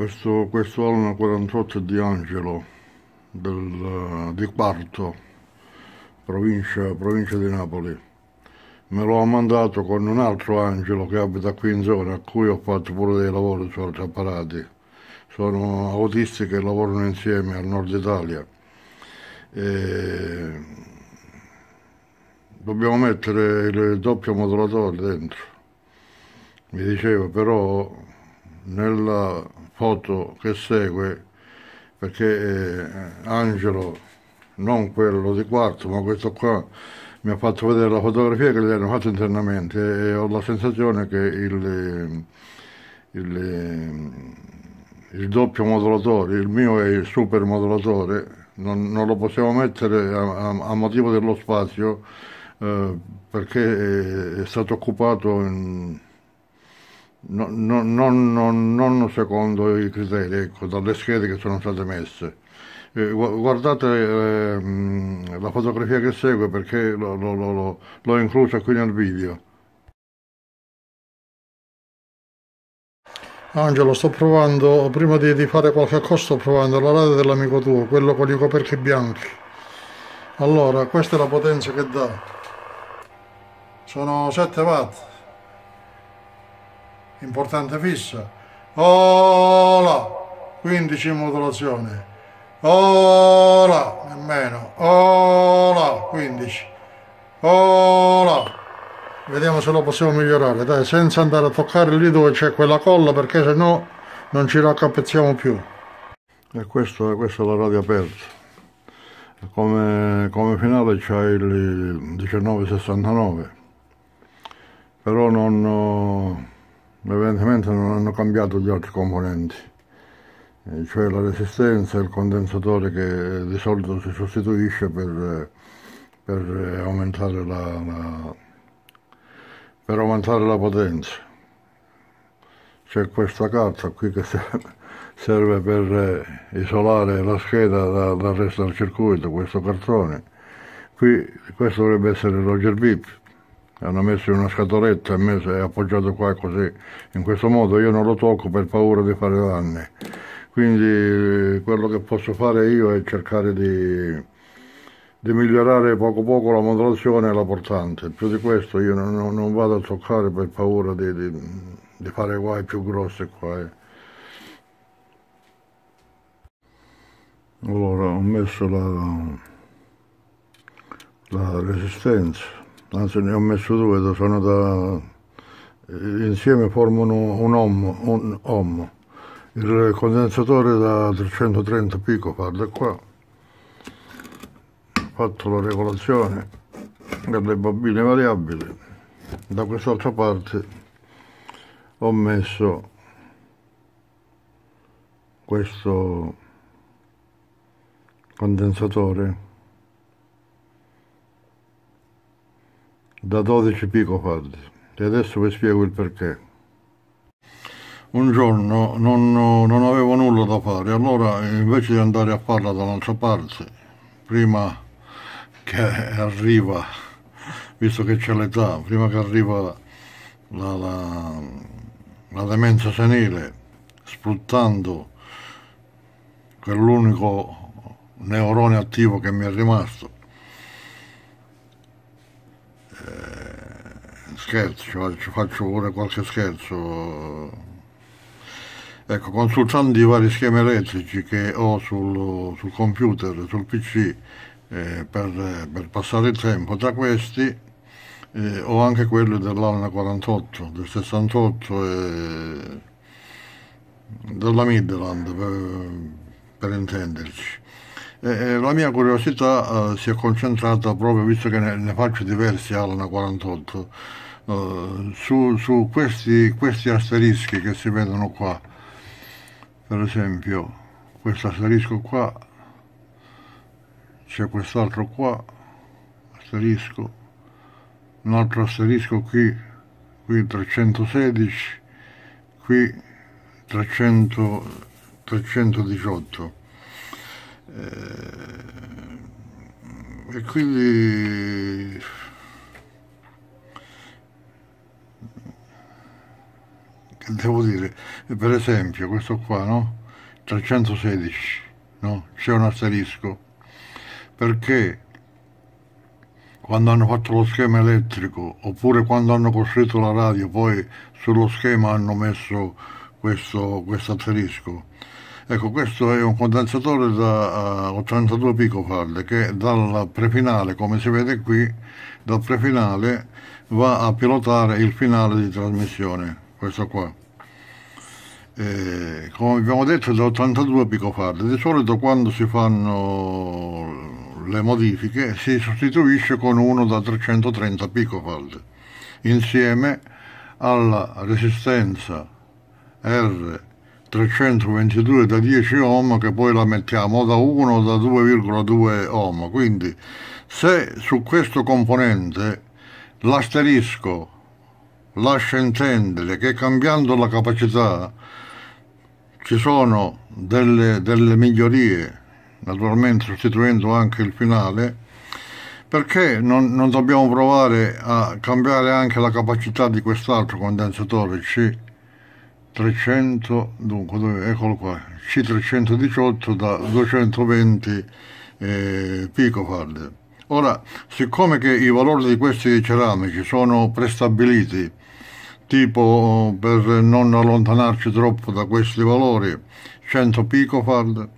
Questo, questo Alma 48 di Angelo, del, eh, di Quarto, provincia, provincia di Napoli me lo ha mandato con un altro angelo che abita qui in zona, a cui ho fatto pure dei lavori su altri apparati. Sono autisti che lavorano insieme al nord Italia. E... Dobbiamo mettere il doppio modulatore dentro. Mi diceva però nella foto che segue, perché eh, Angelo, non quello di quarto, ma questo qua, mi ha fatto vedere la fotografia che gli hanno fatto internamente e ho la sensazione che il, il, il doppio modulatore, il mio è il super modulatore, non, non lo possiamo mettere a, a motivo dello spazio eh, perché è, è stato occupato in no, no, no, non secondo i criteri, ecco, dalle schede che sono state messe. Eh, guardate ehm, la fotografia che segue perché l'ho inclusa qui nel video. Angelo, sto provando, prima di, di fare qualche cosa sto provando la radio dell'amico tuo, quello con i coperchi bianchi. Allora, questa è la potenza che dà. Sono 7 watt importante fissa, ola, 15 in modulazione, ola, nemmeno, ola, 15, ola, vediamo se lo possiamo migliorare, dai, senza andare a toccare lì dove c'è quella colla perché sennò non ci raccapezziamo più. E questo, questa è la radio aperta. Come, come finale c'è il 1969, però non evidentemente non hanno cambiato gli altri componenti cioè la resistenza e il condensatore che di solito si sostituisce per, per, aumentare, la, la, per aumentare la potenza c'è questa carta qui che serve per isolare la scheda dal da resto del circuito questo cartone qui questo dovrebbe essere Roger Bip hanno messo in una scatoletta e messo, è appoggiato qua così. In questo modo io non lo tocco per paura di fare danni. Quindi quello che posso fare io è cercare di, di migliorare poco poco la modulazione e la portante. Più di questo io non, non vado a toccare per paura di, di, di fare guai più grossi qua. Eh. Allora ho messo la, la resistenza anzi ne ho messo due, sono da, eh, insieme formano un om, un om. Il condensatore da 330 picofard è qua, ho fatto la regolazione delle bobine variabili, da quest'altra parte ho messo questo condensatore da 12 picofardi. e adesso vi spiego il perché. Un giorno non, non avevo nulla da fare, allora invece di andare a farla dall'altra parte, prima che arriva, visto che c'è l'età, prima che arriva la, la, la demenza senile, sfruttando quell'unico neurone attivo che mi è rimasto, scherzo, ci faccio pure qualche scherzo. Ecco, consultando i vari schemi elettrici che ho sul, sul computer, sul PC, eh, per, per, passare il tempo, tra questi eh, ho anche quelli dell'Alna 48, del 68 e della Midland, per, per intenderci. E eh, eh, la mia curiosità eh, si è concentrata proprio, visto che ne, ne faccio diversi Alana 48, eh, su, su questi, questi, asterischi che si vedono qua. Per esempio, questo asterisco qua, c'è quest'altro qua, asterisco, un altro asterisco qui, qui 316, qui 300, 318 eh, e quindi che devo dire eh, per esempio questo qua no 316 no c'è un asterisco perché quando hanno fatto lo schema elettrico oppure quando hanno costruito la radio poi sullo schema hanno messo questo, questo asterisco Ecco, questo è un condensatore da 82 eh, picofalde che dal prefinale, come si vede qui, dal prefinale va a pilotare il finale di trasmissione, questo qua. E, eh, come abbiamo detto, è da 82 picofalde. Di solito quando si fanno le modifiche si sostituisce con uno da 330 picofalde insieme alla resistenza R 322 da 10 ohm che poi la mettiamo da 1 o da 2,2 ohm quindi se su questo componente l'asterisco lascia intendere che cambiando la capacità ci sono delle, delle migliorie naturalmente sostituendo anche il finale perché non, non dobbiamo provare a cambiare anche la capacità di quest'altro condensatore C 300, dunque, dove, eccolo qua, C318 da 220 eh, picofard. Ora, siccome che i valori di questi ceramici sono prestabiliti, tipo per non allontanarci troppo da questi valori, 100 picofard,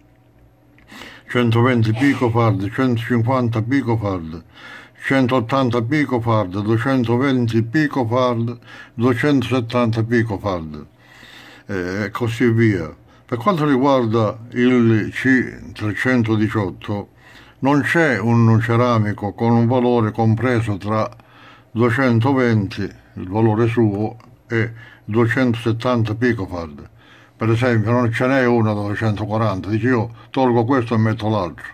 120 picofard, 150 picofard, 180 picofard, 220 picofard, 270 picofard. Eh, e così via. Per quanto riguarda il C318 non c'è un ceramico con un valore compreso tra 220, il valore suo, e 270 picofarad. Per esempio non ce n'è uno da 240, dici io tolgo questo e metto l'altro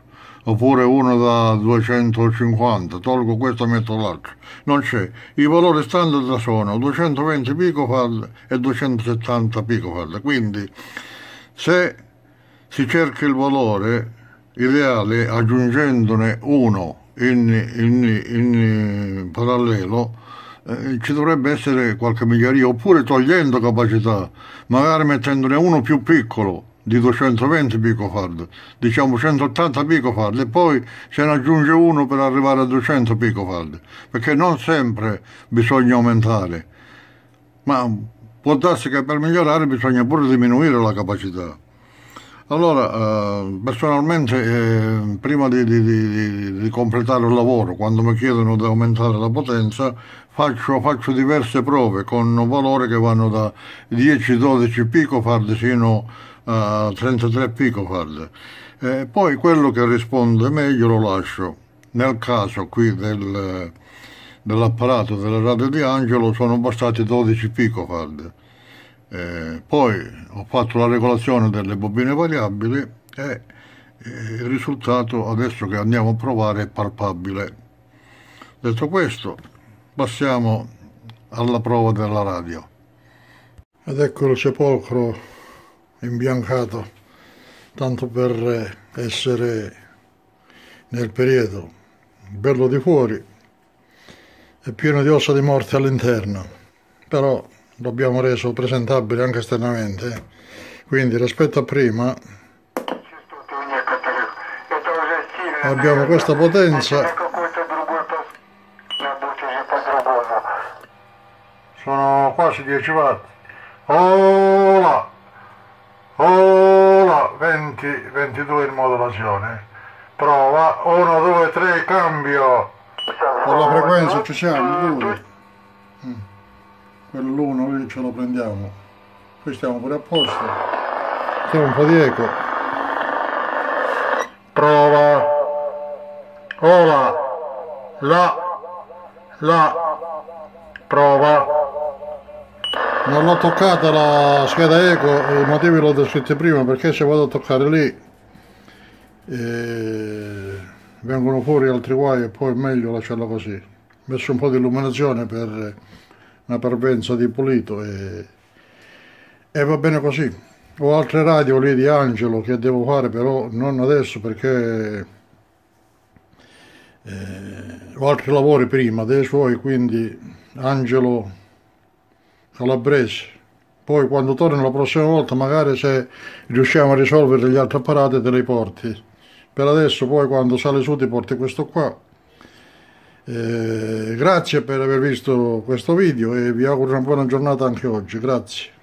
oppure uno da 250, tolgo questo e metto l'altro, non c'è. I valori standard sono 220 picofad e 270 picofad, quindi se si cerca il valore ideale aggiungendone uno in, in, in eh, parallelo, eh, ci dovrebbe essere qualche miglioria, oppure togliendo capacità, magari mettendone uno più piccolo di 220 picofard, diciamo 180 picofard e poi se ne aggiunge uno per arrivare a 200 picofard, perché non sempre bisogna aumentare, ma può darsi che per migliorare bisogna pure diminuire la capacità. Allora, eh, personalmente, eh, prima di, di, di, di, completare il lavoro, quando mi chiedono di aumentare la potenza, faccio, faccio diverse prove con valori che vanno da 10-12 picofard fino a 33 picofard. E poi quello che risponde meglio lo lascio. Nel caso qui del, dell'apparato della radio di Angelo sono bastati 12 picofard. Eh, poi ho fatto la regolazione delle bobine variabili e il risultato adesso che andiamo a provare è palpabile. Detto questo, Passiamo alla prova della radio. Ed ecco il sepolcro imbiancato, tanto per essere nel periodo bello di fuori e pieno di ossa di morte all'interno, però l'abbiamo reso presentabile anche esternamente, quindi rispetto a prima abbiamo questa potenza sono quasi 10 watt Ola! Ola! 20, 22 in modulazione prova 1, 2, 3, cambio con la frequenza ci siamo due mm. quell'uno lì ce lo prendiamo qui stiamo pure a posto c'è un po' di eco prova Ola! La! La! prova non l'ho toccata la scheda eco i motivi l'ho descritti prima perché se vado a toccare lì eh, vengono fuori altri guai e poi è meglio lasciarla così ho messo un po' di illuminazione per una parvenza di pulito e, e va bene così ho altre radio lì di Angelo che devo fare però non adesso perché eh, ho altri lavori prima dei suoi quindi Angelo calabresi. Poi quando torno la prossima volta magari se riusciamo a risolvere gli altri apparati te li porti. Per adesso poi quando sale su ti porti questo qua. Eh, grazie per aver visto questo video e vi auguro una buona giornata anche oggi. Grazie.